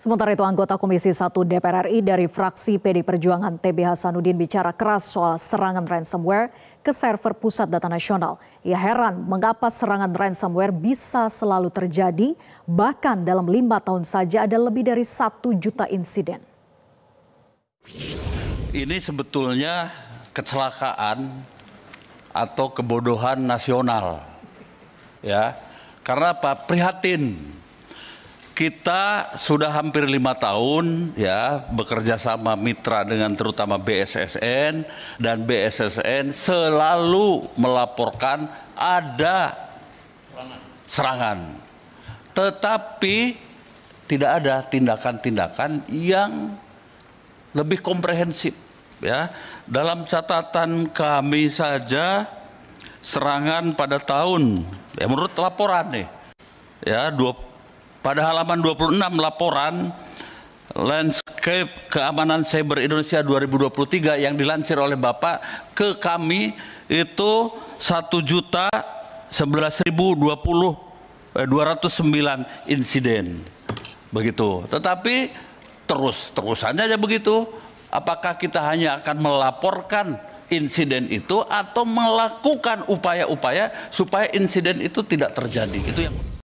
Sementara itu anggota Komisi 1 DPR RI dari fraksi PD Perjuangan TB Hasanuddin bicara keras soal serangan ransomware ke server pusat data nasional. Ia heran mengapa serangan ransomware bisa selalu terjadi bahkan dalam lima tahun saja ada lebih dari satu juta insiden. Ini sebetulnya kecelakaan atau kebodohan nasional. Ya, karena apa? Prihatin kita sudah hampir lima tahun ya bekerja sama mitra dengan terutama BSSN dan BSSN selalu melaporkan ada serangan, tetapi tidak ada tindakan-tindakan yang lebih komprehensif ya dalam catatan kami saja serangan pada tahun ya menurut laporan nih ya 20 pada halaman 26 laporan Landscape Keamanan Cyber Indonesia 2023 yang dilansir oleh Bapak ke kami itu 1 juta 11.020 eh, 209 insiden. Begitu. Tetapi terus terusan aja begitu. Apakah kita hanya akan melaporkan insiden itu atau melakukan upaya-upaya supaya insiden itu tidak terjadi? Itu yang